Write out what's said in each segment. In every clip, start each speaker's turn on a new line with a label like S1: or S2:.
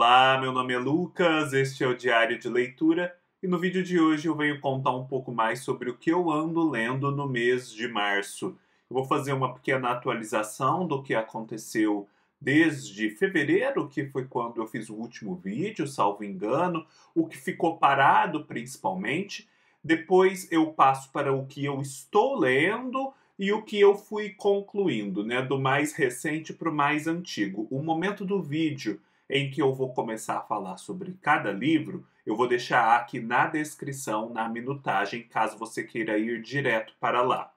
S1: Olá, meu nome é Lucas, este é o Diário de Leitura e no vídeo de hoje eu venho contar um pouco mais sobre o que eu ando lendo no mês de março. Eu vou fazer uma pequena atualização do que aconteceu desde fevereiro, que foi quando eu fiz o último vídeo, salvo engano, o que ficou parado principalmente. Depois eu passo para o que eu estou lendo e o que eu fui concluindo, né, do mais recente para o mais antigo. O momento do vídeo em que eu vou começar a falar sobre cada livro. Eu vou deixar aqui na descrição, na minutagem, caso você queira ir direto para lá.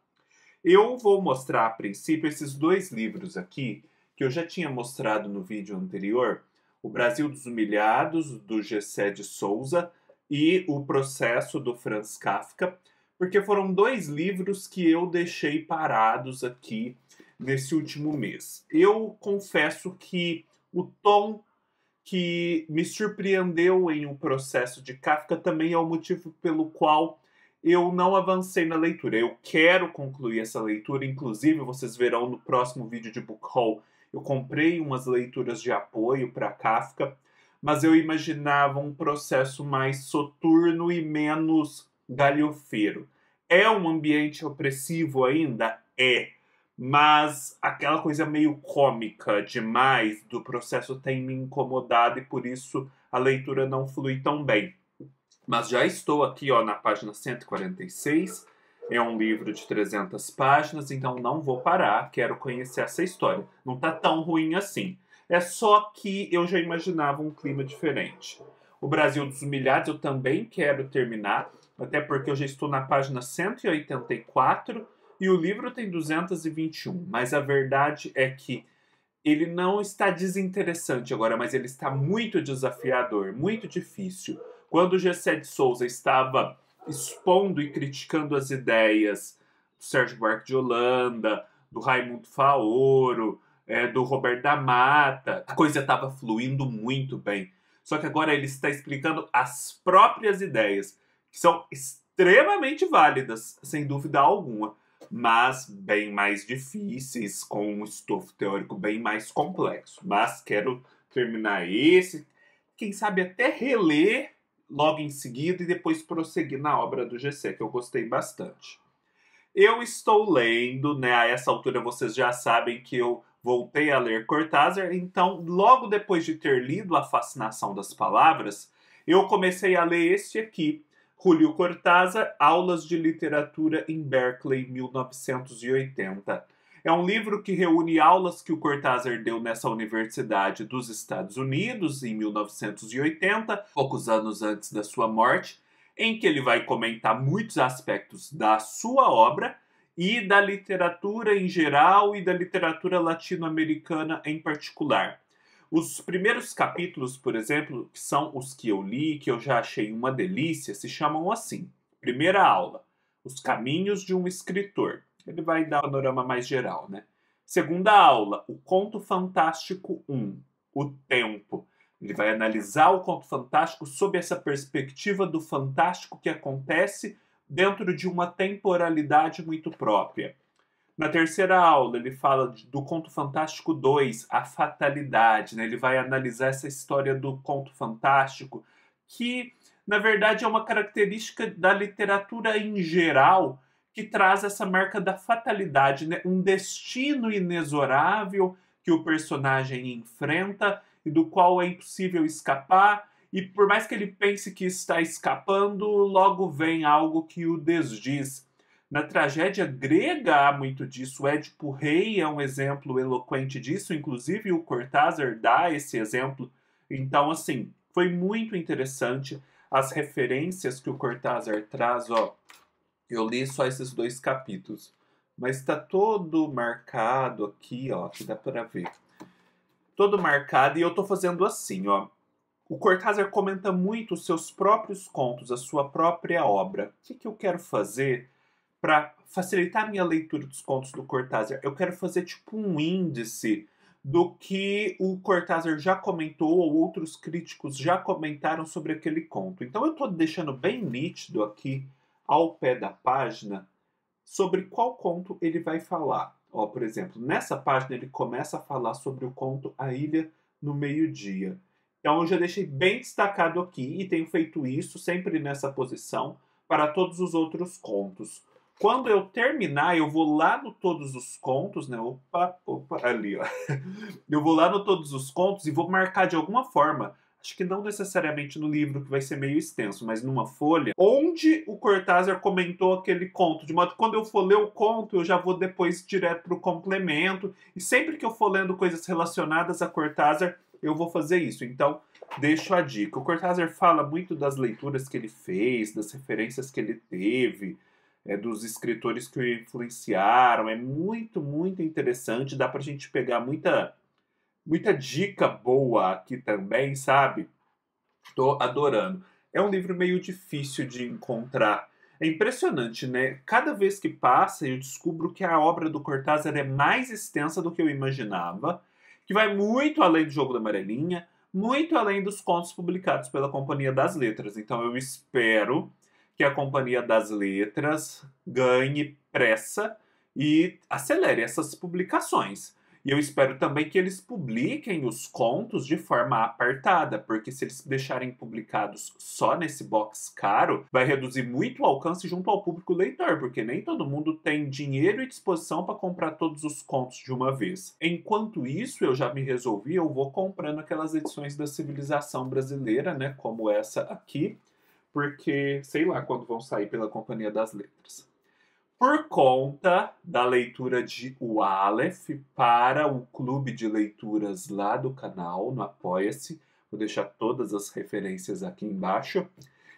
S1: Eu vou mostrar a princípio esses dois livros aqui, que eu já tinha mostrado no vídeo anterior, O Brasil dos Humilhados, do Gessé de Souza, e O Processo, do Franz Kafka, porque foram dois livros que eu deixei parados aqui nesse último mês. Eu confesso que o tom que me surpreendeu em um processo de Kafka também é o motivo pelo qual eu não avancei na leitura. Eu quero concluir essa leitura, inclusive vocês verão no próximo vídeo de Book Haul. Eu comprei umas leituras de apoio para Kafka, mas eu imaginava um processo mais soturno e menos galhofeiro. É um ambiente opressivo ainda? É mas aquela coisa meio cômica demais do processo tem me incomodado e por isso a leitura não flui tão bem. Mas já estou aqui ó, na página 146, é um livro de 300 páginas, então não vou parar, quero conhecer essa história. Não está tão ruim assim. É só que eu já imaginava um clima diferente. O Brasil dos Humilhados eu também quero terminar, até porque eu já estou na página 184 e o livro tem 221, mas a verdade é que ele não está desinteressante agora, mas ele está muito desafiador, muito difícil. Quando Gessé de Souza estava expondo e criticando as ideias do Sérgio Buarque de Holanda, do Raimundo Faoro, é, do Roberto da Mata, a coisa estava fluindo muito bem. Só que agora ele está explicando as próprias ideias, que são extremamente válidas, sem dúvida alguma, mas bem mais difíceis, com um estofo teórico bem mais complexo. Mas quero terminar esse, quem sabe até reler logo em seguida e depois prosseguir na obra do GC, que eu gostei bastante. Eu estou lendo, né? A essa altura vocês já sabem que eu voltei a ler Cortázar, então logo depois de ter lido A Fascinação das Palavras, eu comecei a ler este aqui, Julio Cortázar, Aulas de Literatura em Berkeley, 1980. É um livro que reúne aulas que o Cortázar deu nessa universidade dos Estados Unidos em 1980, poucos anos antes da sua morte, em que ele vai comentar muitos aspectos da sua obra e da literatura em geral e da literatura latino-americana em particular. Os primeiros capítulos, por exemplo, que são os que eu li, que eu já achei uma delícia, se chamam assim. Primeira aula: Os caminhos de um escritor. Ele vai dar um panorama mais geral, né? Segunda aula: O Conto Fantástico 1, O Tempo. Ele vai analisar o conto fantástico sob essa perspectiva do fantástico que acontece dentro de uma temporalidade muito própria. Na terceira aula, ele fala do Conto Fantástico 2, A Fatalidade. Né? Ele vai analisar essa história do Conto Fantástico, que, na verdade, é uma característica da literatura em geral que traz essa marca da fatalidade, né? um destino inexorável que o personagem enfrenta e do qual é impossível escapar. E por mais que ele pense que está escapando, logo vem algo que o desdiz. Na tragédia grega há muito disso. Édipo Rei é um exemplo eloquente disso, inclusive o Cortázar dá esse exemplo. Então, assim, foi muito interessante as referências que o Cortázar traz. Ó, eu li só esses dois capítulos, mas está todo marcado aqui, ó, que dá para ver. Todo marcado e eu estou fazendo assim, ó. O Cortázar comenta muito os seus próprios contos, a sua própria obra. O que, que eu quero fazer? para facilitar a minha leitura dos contos do Cortázar, eu quero fazer tipo um índice do que o Cortázar já comentou ou outros críticos já comentaram sobre aquele conto. Então eu estou deixando bem nítido aqui, ao pé da página, sobre qual conto ele vai falar. Ó, por exemplo, nessa página ele começa a falar sobre o conto A Ilha no Meio-Dia. Então eu já deixei bem destacado aqui e tenho feito isso sempre nessa posição para todos os outros contos. Quando eu terminar, eu vou lá no Todos os Contos, né? Opa, opa, ali, ó. Eu vou lá no Todos os Contos e vou marcar de alguma forma. Acho que não necessariamente no livro, que vai ser meio extenso, mas numa folha, onde o Cortázar comentou aquele conto. De modo que quando eu for ler o conto, eu já vou depois direto para o complemento. E sempre que eu for lendo coisas relacionadas a Cortázar, eu vou fazer isso. Então, deixo a dica. O Cortázar fala muito das leituras que ele fez, das referências que ele teve, é dos escritores que o influenciaram. É muito, muito interessante. Dá para a gente pegar muita, muita dica boa aqui também, sabe? Estou adorando. É um livro meio difícil de encontrar. É impressionante, né? Cada vez que passa, eu descubro que a obra do Cortázar é mais extensa do que eu imaginava, que vai muito além do Jogo da Amarelinha, muito além dos contos publicados pela Companhia das Letras. Então eu espero que a Companhia das Letras ganhe pressa e acelere essas publicações. E eu espero também que eles publiquem os contos de forma apartada, porque se eles deixarem publicados só nesse box caro, vai reduzir muito o alcance junto ao público leitor, porque nem todo mundo tem dinheiro e disposição para comprar todos os contos de uma vez. Enquanto isso, eu já me resolvi, eu vou comprando aquelas edições da civilização brasileira, né, como essa aqui porque sei lá quando vão sair pela Companhia das Letras. Por conta da leitura de O Aleph para o clube de leituras lá do canal, no Apoia-se, vou deixar todas as referências aqui embaixo.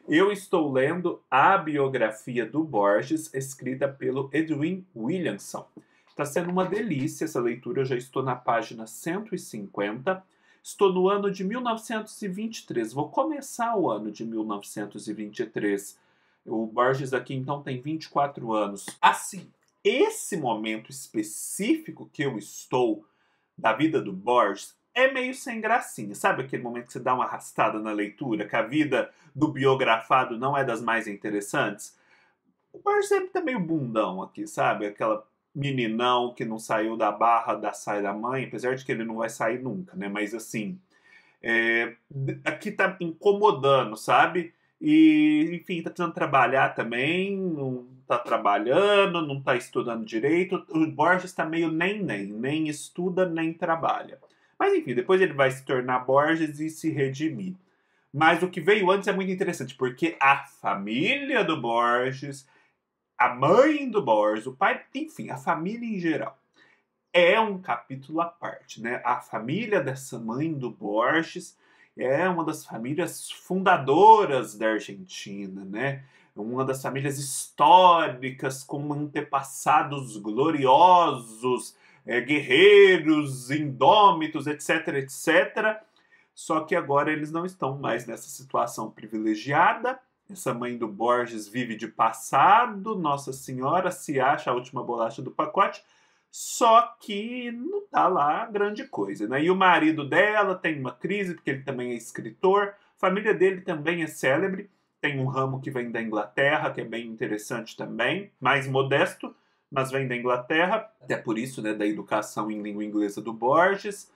S1: Eu estou lendo a biografia do Borges, escrita pelo Edwin Williamson. Está sendo uma delícia essa leitura, eu já estou na página 150 Estou no ano de 1923. Vou começar o ano de 1923. O Borges aqui então tem 24 anos. Assim, esse momento específico que eu estou da vida do Borges é meio sem gracinha. Sabe aquele momento que você dá uma arrastada na leitura, que a vida do biografado não é das mais interessantes? O Borges é também tá meio bundão aqui, sabe? Aquela meninão que não saiu da barra da saia da mãe, apesar de que ele não vai sair nunca, né? Mas assim, é, aqui tá incomodando, sabe? E, enfim, tá precisando trabalhar também, não tá trabalhando, não tá estudando direito. O Borges tá meio nem, nem, nem estuda, nem trabalha. Mas, enfim, depois ele vai se tornar Borges e se redimir. Mas o que veio antes é muito interessante, porque a família do Borges a mãe do Boris, o pai, enfim, a família em geral. É um capítulo à parte, né? A família dessa mãe do Borges é uma das famílias fundadoras da Argentina, né? Uma das famílias históricas com antepassados gloriosos, é, guerreiros, indômitos, etc, etc. Só que agora eles não estão mais nessa situação privilegiada essa mãe do Borges vive de passado, Nossa Senhora se acha a última bolacha do pacote, só que não dá lá grande coisa. Né? E o marido dela tem uma crise, porque ele também é escritor, a família dele também é célebre, tem um ramo que vem da Inglaterra, que é bem interessante também, mais modesto, mas vem da Inglaterra, até por isso né, da educação em língua inglesa do Borges.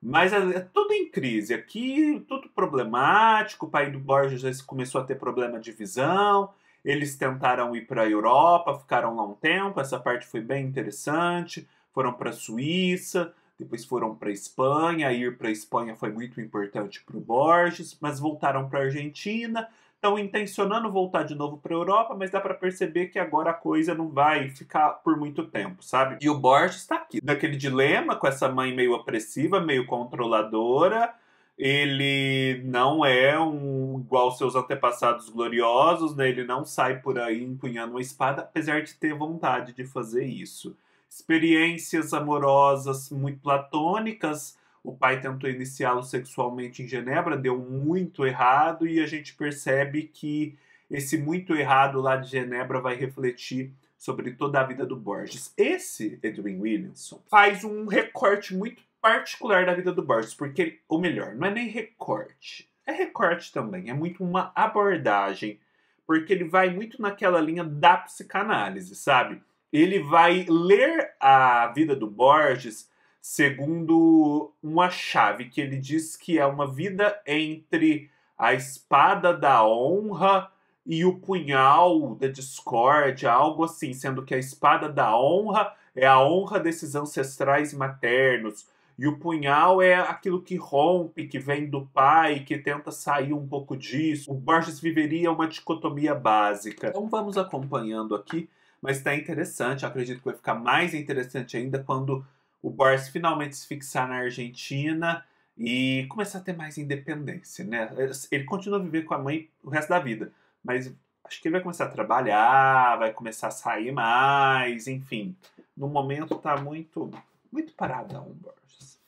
S1: Mas é, é, tudo em crise. Aqui, tudo problemático. O pai do Borges já começou a ter problema de visão. Eles tentaram ir para a Europa, ficaram lá um tempo. Essa parte foi bem interessante. Foram para a Suíça, depois foram para a Espanha. Ir para a Espanha foi muito importante para o Borges, mas voltaram para a Argentina estão intencionando voltar de novo para a Europa, mas dá para perceber que agora a coisa não vai ficar por muito tempo, sabe? E o Borges está aqui, naquele dilema com essa mãe meio opressiva, meio controladora. Ele não é um igual seus antepassados gloriosos, né? Ele não sai por aí empunhando uma espada, apesar de ter vontade de fazer isso. Experiências amorosas muito platônicas, o pai tentou iniciá-lo sexualmente em Genebra, deu muito errado e a gente percebe que esse muito errado lá de Genebra vai refletir sobre toda a vida do Borges. Esse Edwin Williamson faz um recorte muito particular da vida do Borges, porque, ou melhor, não é nem recorte, é recorte também, é muito uma abordagem, porque ele vai muito naquela linha da psicanálise, sabe? Ele vai ler a vida do Borges segundo uma chave que ele diz que é uma vida entre a espada da honra e o punhal da discórdia, algo assim, sendo que a espada da honra é a honra desses ancestrais maternos. E o punhal é aquilo que rompe, que vem do pai, que tenta sair um pouco disso. O Borges viveria uma dicotomia básica. Então vamos acompanhando aqui, mas está interessante. Eu acredito que vai ficar mais interessante ainda quando o Borges finalmente se fixar na Argentina e começar a ter mais independência, né? Ele continua a viver com a mãe o resto da vida, mas acho que ele vai começar a trabalhar, vai começar a sair mais, enfim. No momento tá muito, muito paradão, Borges.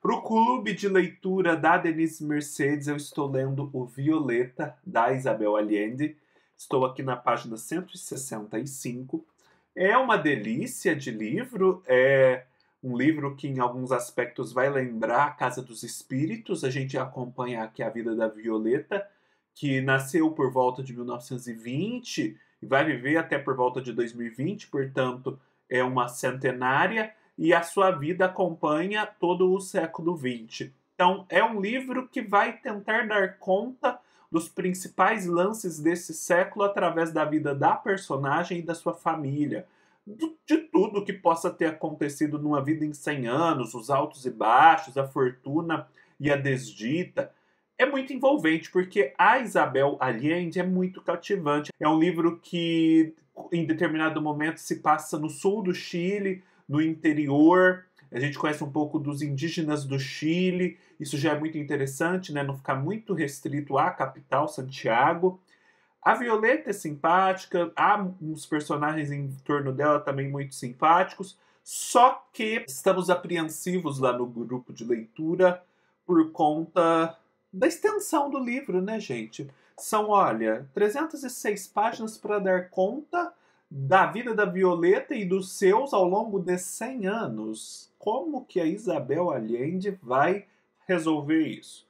S1: Pro clube de leitura da Denise Mercedes, eu estou lendo O Violeta, da Isabel Allende. Estou aqui na página 165. É uma delícia de livro, é um livro que em alguns aspectos vai lembrar a Casa dos Espíritos. A gente acompanha aqui a vida da Violeta, que nasceu por volta de 1920 e vai viver até por volta de 2020, portanto, é uma centenária e a sua vida acompanha todo o século XX. Então, é um livro que vai tentar dar conta dos principais lances desse século através da vida da personagem e da sua família de, tudo tudo que possa ter acontecido numa vida em 100 anos, os altos e baixos, a fortuna e a desdita é muito envolvente, porque a Isabel Allende é muito cativante. É um livro que, em determinado momento, se passa no sul do Chile, no interior. A gente conhece um pouco dos indígenas do Chile, isso já é muito interessante, né? Não ficar muito restrito à capital, Santiago. A Violeta é simpática, há uns personagens em torno dela também muito simpáticos, só que estamos apreensivos lá no grupo de leitura por conta da extensão do livro, né, gente? São, olha, 306 páginas para dar conta da vida da Violeta e dos seus ao longo de 100 anos. Como que a Isabel Allende vai resolver isso?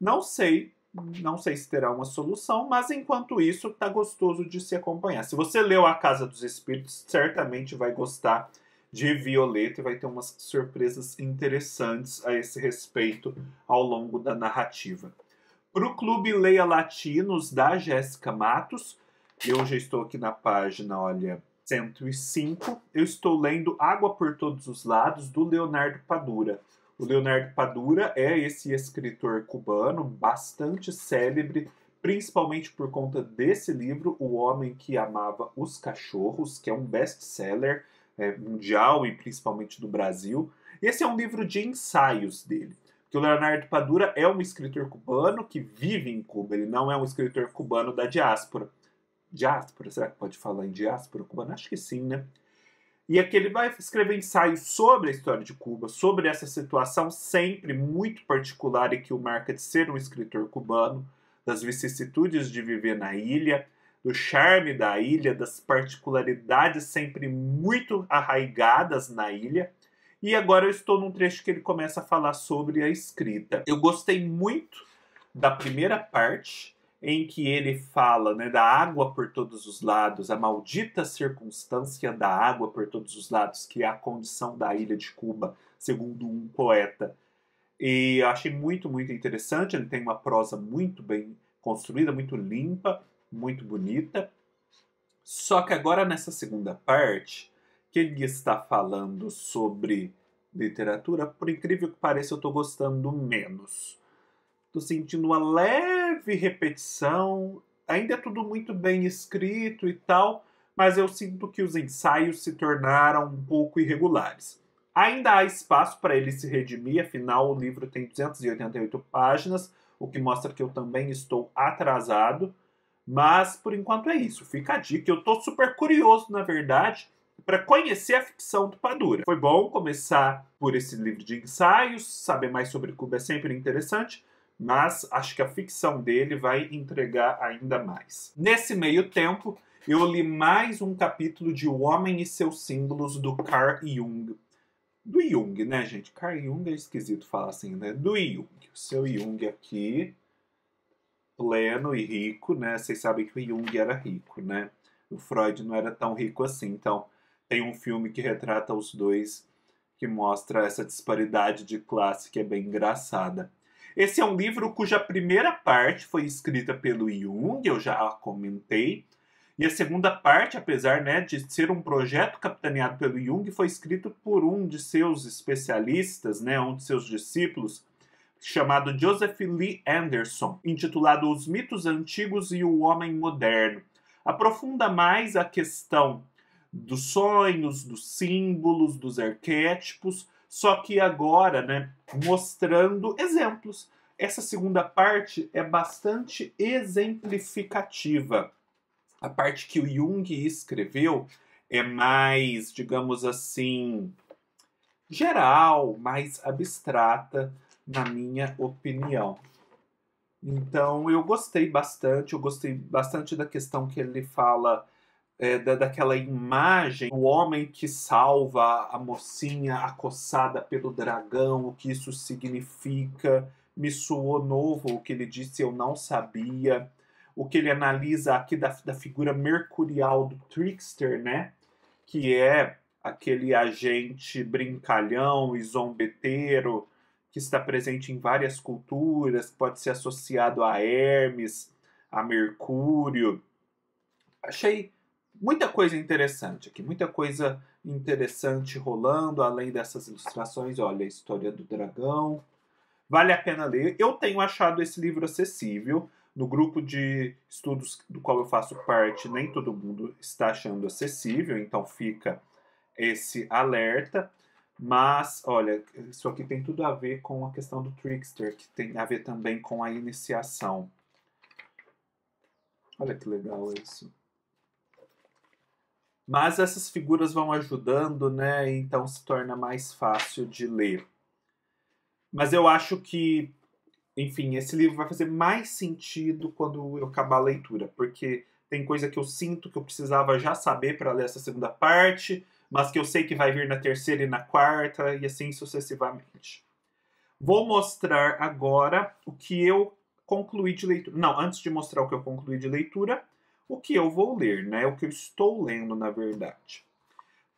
S1: Não sei, não sei se terá uma solução, mas enquanto isso está gostoso de se acompanhar. Se você leu A Casa dos Espíritos, certamente vai gostar de Violeta e vai ter umas surpresas interessantes a esse respeito ao longo da narrativa. Para o Clube Leia Latinos da Jéssica Matos, eu já estou aqui na página, olha, 105. Eu estou lendo Água por Todos os Lados, do Leonardo Padura. O Leonardo Padura é esse escritor cubano bastante célebre, principalmente por conta desse livro, O Homem que Amava os Cachorros, que é um best-seller é, mundial e principalmente do Brasil. Esse é um livro de ensaios dele que o Leonardo Padura é um escritor cubano que vive em Cuba, ele não é um escritor cubano da diáspora. Diáspora, será que pode falar em diáspora cubana? Acho que sim, né? E aqui ele vai escrever ensaios sobre a história de Cuba, sobre essa situação sempre muito particular e que o marca de ser um escritor cubano, das vicissitudes de viver na ilha, do charme da ilha, das particularidades sempre muito arraigadas na ilha. E agora eu estou num trecho que ele começa a falar sobre a escrita. Eu gostei muito da primeira parte, em que ele fala né, da água por todos os lados, a maldita circunstância da água por todos os lados, que é a condição da ilha de Cuba, segundo um poeta. E eu achei muito, muito interessante. Ele tem uma prosa muito bem construída, muito limpa, muito bonita. Só que agora, nessa segunda parte, que ele está falando sobre literatura, por incrível que pareça, eu estou gostando menos. Estou sentindo uma leve houve repetição, ainda é tudo muito bem escrito e tal, mas eu sinto que os ensaios se tornaram um pouco irregulares. Ainda há espaço para ele se redimir, afinal o livro tem 288 páginas, o que mostra que eu também estou atrasado. Mas por enquanto é isso, fica a dica. Eu estou super curioso, na verdade, para conhecer a ficção do Padura. Foi bom começar por esse livro de ensaios, saber mais sobre Cuba é sempre interessante, mas acho que a ficção dele vai entregar ainda mais. Nesse meio tempo, eu li mais um capítulo de O Homem e seus Símbolos do Carl Jung. Do Jung, né, gente? Carl Jung é esquisito falar assim, né? Do Jung. O seu Jung aqui, pleno e rico, né? Vocês sabem que o Jung era rico, né? O Freud não era tão rico assim. Então, tem um filme que retrata os dois, que mostra essa disparidade de classe que é bem engraçada. Esse é um livro cuja primeira parte foi escrita pelo Jung, eu já comentei, e a segunda parte, apesar né, de ser um projeto capitaneado pelo Jung, foi escrito por um de seus especialistas, né, um de seus discípulos, chamado Joseph Lee Anderson, intitulado Os Mitos Antigos e o Homem Moderno. Aprofunda mais a questão dos sonhos, dos símbolos, dos arquétipos, só que agora, né, mostrando exemplos. Essa segunda parte é bastante exemplificativa. A parte que o Jung escreveu é mais, digamos assim, geral, mais abstrata, na minha opinião. Então eu gostei bastante, eu gostei bastante da questão que ele fala é, da, daquela imagem do homem que salva a mocinha acossada pelo dragão, o que isso significa. Me soou novo o que ele disse, eu não sabia. O que ele analisa aqui da, da figura mercurial do trickster, né? Que é aquele agente brincalhão e zombeteiro que está presente em várias culturas, pode ser associado a Hermes, a Mercúrio. Achei muita coisa interessante aqui, muita coisa interessante rolando, além dessas ilustrações, olha, a história do dragão. Vale a pena ler. Eu tenho achado esse livro acessível. No grupo de estudos do qual eu faço parte, nem todo mundo está achando acessível, então fica esse alerta. Mas, olha, isso aqui tem tudo a ver com a questão do Trickster, que tem a ver também com a iniciação. Olha que legal isso. Mas essas figuras vão ajudando, né? Então se torna mais fácil de ler. Mas eu acho que, enfim, esse livro vai fazer mais sentido quando eu acabar a leitura, porque tem coisa que eu sinto que eu precisava já saber para ler essa segunda parte, mas que eu sei que vai vir na terceira e na quarta, e assim sucessivamente. Vou mostrar agora o que eu concluí de leitura. Não, antes de mostrar o que eu concluí de leitura, o que eu vou ler, né? O que eu estou lendo, na verdade.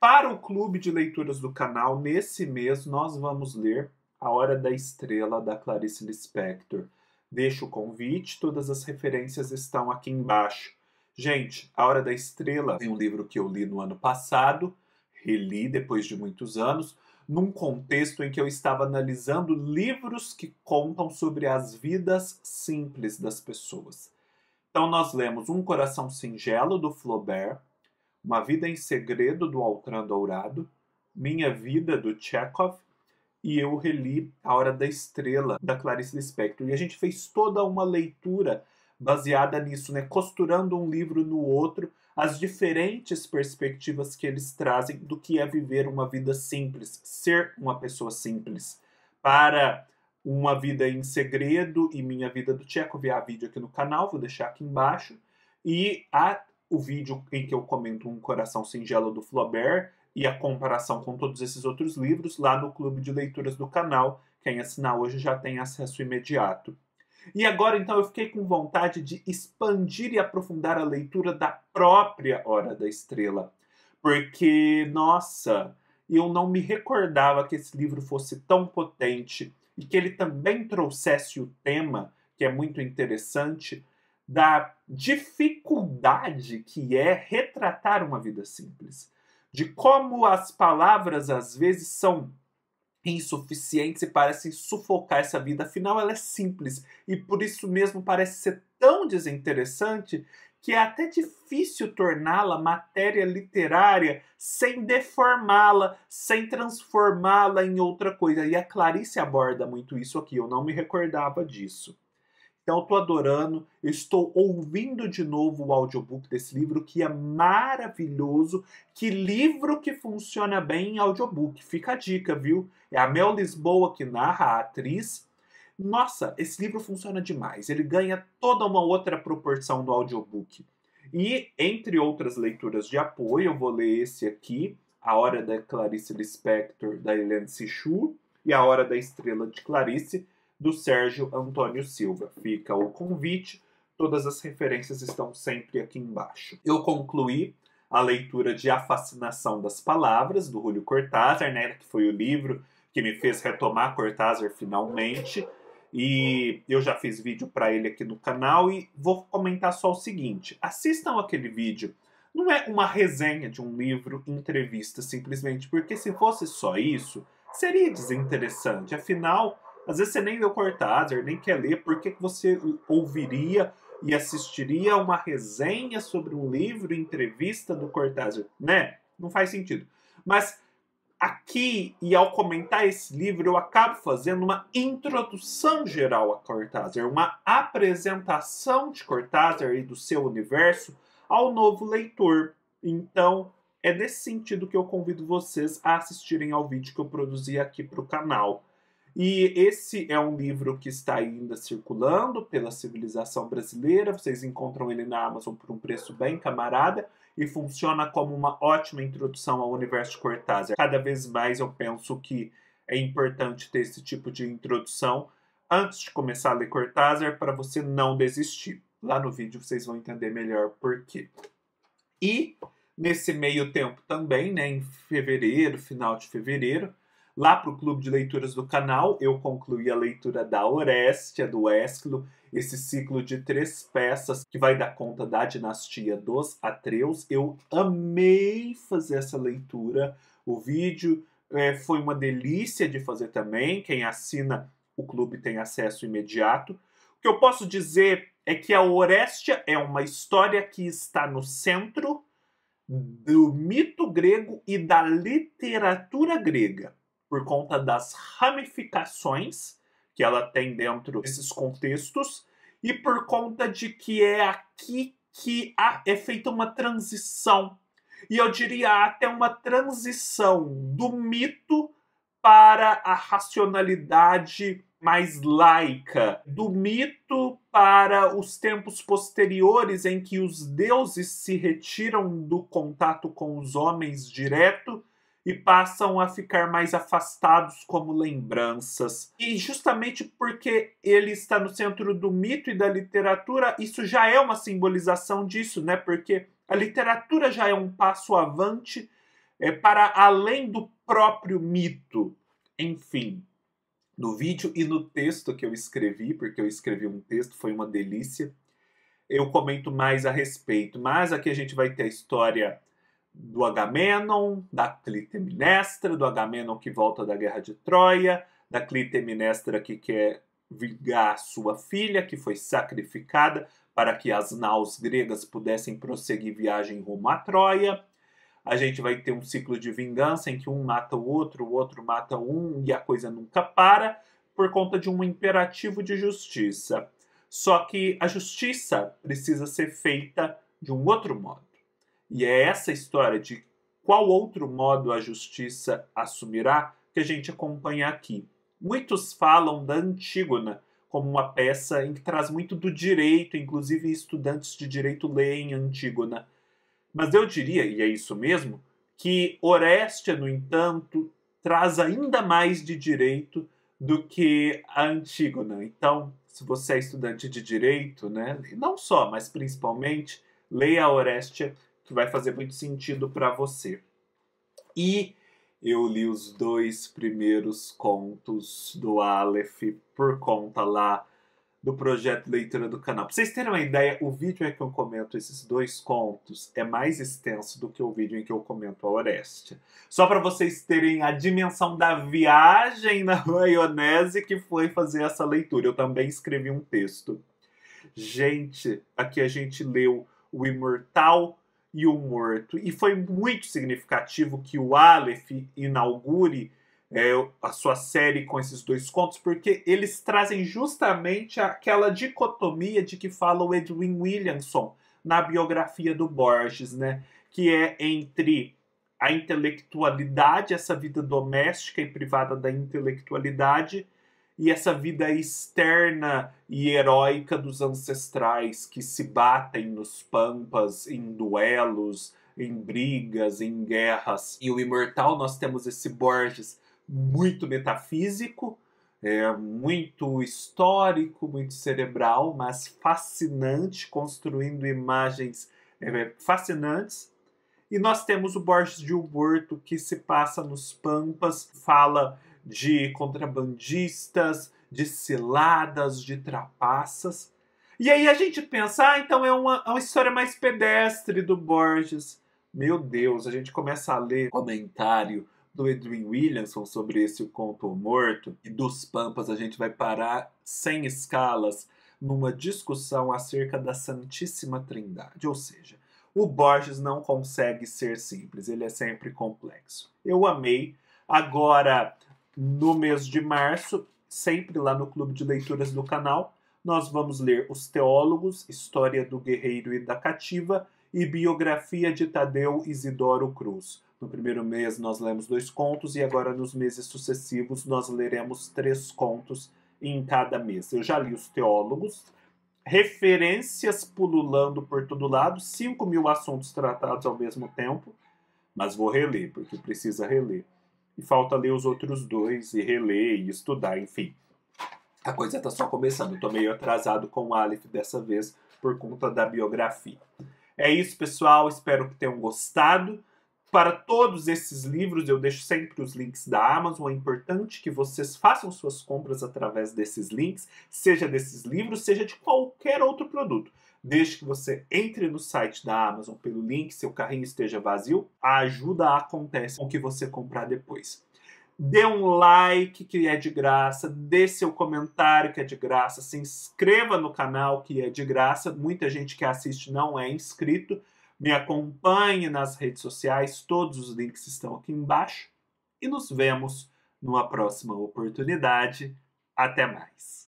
S1: Para o clube de leituras do canal, nesse mês nós vamos ler A Hora da Estrela da Clarice Lispector. Deixo o convite, todas as referências estão aqui embaixo. Gente, A Hora da Estrela é um livro que eu li no ano passado, reli depois de muitos anos, num contexto em que eu estava analisando livros que contam sobre as vidas simples das pessoas. Então nós lemos Um Coração Singelo, do Flaubert, Uma Vida em Segredo, do Altran Dourado, Minha Vida, do Chekhov, e eu reli A Hora da Estrela, da Clarice Lispector. E a gente fez toda uma leitura baseada nisso, né? costurando um livro no outro, as diferentes perspectivas que eles trazem do que é viver uma vida simples, ser uma pessoa simples, para uma Vida em Segredo e Minha Vida do Tchekov, há vídeo aqui no canal, vou deixar aqui embaixo. E há o vídeo em que eu comento Um Coração Singelo do Flaubert e a comparação com todos esses outros livros lá no clube de leituras do canal. Quem assinar hoje já tem acesso imediato. E agora, então, eu fiquei com vontade de expandir e aprofundar a leitura da própria Hora da Estrela. Porque, nossa, eu não me recordava que esse livro fosse tão potente e que ele também trouxesse o tema, que é muito interessante, da dificuldade que é retratar uma vida simples, de como as palavras às vezes são insuficientes e parecem sufocar essa vida, afinal ela é simples e por isso mesmo parece ser tão desinteressante que é até difícil torná-la matéria literária sem deformá-la, sem transformá-la em outra coisa. E a Clarice aborda muito isso aqui, eu não me recordava disso. Então eu tô adorando, eu estou ouvindo de novo o audiobook desse livro que é maravilhoso. Que livro que funciona bem em audiobook. Fica a dica, viu? É a Mel Lisboa que narra a atriz nossa, esse livro funciona demais, ele ganha toda uma outra proporção do audiobook. E, entre outras leituras de apoio, eu vou ler esse aqui, A Hora da Clarice Lispector, da Helene Sichu, e A Hora da Estrela de Clarice, do Sérgio Antônio Silva. Fica o convite, todas as referências estão sempre aqui embaixo. Eu concluí a leitura de A Fascinação das Palavras, do Julio Cortázar, né, que foi o livro que me fez retomar Cortázar finalmente. E eu já fiz vídeo para ele aqui no canal e vou comentar só o seguinte: assistam aquele vídeo. Não é uma resenha de um livro, entrevista, simplesmente, porque se fosse só isso, seria desinteressante. Afinal, às vezes você nem leu Cortázar, nem quer ler, por que você ouviria e assistiria uma resenha sobre um livro, entrevista do Cortázar, né? Não faz sentido. Mas aqui e ao comentar esse livro, eu acabo fazendo uma introdução geral a Cortázar, uma apresentação de Cortázar e do seu universo ao novo leitor. Então, é nesse sentido que eu convido vocês a assistirem ao vídeo que eu produzi aqui para o canal. E esse é um livro que está ainda circulando pela civilização brasileira. Vocês encontram ele na Amazon por um preço bem camarada e funciona como uma ótima introdução ao universo de Cortázar. Cada vez mais eu penso que é importante ter esse tipo de introdução antes de começar a ler Cortázar para você não desistir. Lá no vídeo vocês vão entender melhor por quê. E nesse meio tempo também, né, em fevereiro, final de fevereiro, lá para o clube de leituras do canal. Eu concluí a leitura da Orestia, do Esclo, esse ciclo de três peças que vai dar conta da dinastia dos Atreus. Eu amei fazer essa leitura. O vídeo é, foi uma delícia de fazer também. Quem assina o clube tem acesso imediato. O que eu posso dizer é que a Orestia é uma história que está no centro do mito grego e da literatura grega por conta das ramificações que ela tem dentro desses contextos e por conta de que é aqui que é feita uma transição. E eu diria até uma transição do mito para a racionalidade mais laica, do mito para os tempos posteriores em que os deuses se retiram do contato com os homens direto e passam a ficar mais afastados como lembranças. E justamente porque ele está no centro do mito e da literatura, isso já é uma simbolização disso, né? Porque a literatura já é um passo avante é, para além do próprio mito. Enfim, no vídeo e no texto que eu escrevi, porque eu escrevi um texto, foi uma delícia. Eu comento mais a respeito, mas aqui a gente vai ter a história do Agamenon, da Clitemnestra, do Agamenon que volta da Guerra de Troia, da Clitemnestra que quer vingar sua filha, que foi sacrificada para que as naus gregas pudessem prosseguir viagem rumo à Troia. A gente vai ter um ciclo de vingança em que um mata o outro, o outro mata um e a coisa nunca para por conta de um imperativo de justiça. Só que a justiça precisa ser feita de um outro modo. E é essa história de qual outro modo a justiça assumirá que a gente acompanha aqui. Muitos falam da Antígona como uma peça em que traz muito do direito, inclusive estudantes de direito leem Antígona. Mas eu diria, e é isso mesmo, que Orestia, no entanto, traz ainda mais de direito do que a Antígona. Então, se você é estudante de direito, né, não só, mas principalmente, leia a Orestia que vai fazer muito sentido para você. E eu li os dois primeiros contos do Aleph por conta lá do projeto Leitura do Canal. Pra vocês terem uma ideia, o vídeo em que eu comento esses dois contos é mais extenso do que o vídeo em que eu comento a Orestia. Só para vocês terem a dimensão da viagem na maionese que foi fazer essa leitura. Eu também escrevi um texto. Gente, aqui a gente leu O Imortal e o morto. E foi muito significativo que o Aleph inaugure é, a sua série com esses dois contos, porque eles trazem justamente aquela dicotomia de que fala o Edwin Williamson na biografia do Borges, né? Que é entre a intelectualidade, essa vida doméstica e privada da intelectualidade, e essa vida externa e heróica dos ancestrais que se batem nos pampas, em duelos, em brigas, em guerras. E o Imortal nós temos esse Borges muito metafísico, é, muito histórico, muito cerebral, mas fascinante, construindo imagens é, fascinantes. E nós temos o Borges de Humberto, que se passa nos Pampas, fala de contrabandistas, de ciladas, de trapaças. E aí a gente pensa, ah, então é uma, é uma história mais pedestre do Borges. Meu Deus, a gente começa a ler comentário do Edwin Williamson sobre esse conto morto e dos Pampas a gente vai parar sem escalas numa discussão acerca da Santíssima Trindade, ou seja, o Borges não consegue ser simples, ele é sempre complexo. Eu amei. Agora, no mês de março, sempre lá no clube de leituras do canal, nós vamos ler Os Teólogos, História do Guerreiro e da Cativa e Biografia de Tadeu Isidoro Cruz. No primeiro mês nós lemos dois contos e agora nos meses sucessivos nós leremos três contos em cada mês. Eu já li Os Teólogos, referências pululando por todo lado, 5 mil assuntos tratados ao mesmo tempo, mas vou reler, porque precisa reler e falta ler os outros dois e reler e estudar, enfim. A coisa está só começando. Estou meio atrasado com o Aleph dessa vez por conta da biografia. É isso, pessoal. Espero que tenham gostado. Para todos esses livros, eu deixo sempre os links da Amazon. É importante que vocês façam suas compras através desses links, seja desses livros, seja de qualquer outro produto. Desde que você entre no site da Amazon pelo link, seu carrinho esteja vazio, a ajuda acontece com o que você comprar depois. Dê um like que é de graça, dê seu comentário que é de graça, se inscreva no canal que é de graça. Muita gente que assiste não é inscrito. Me acompanhe nas redes sociais, todos os links estão aqui embaixo. E nos vemos numa próxima oportunidade. Até mais!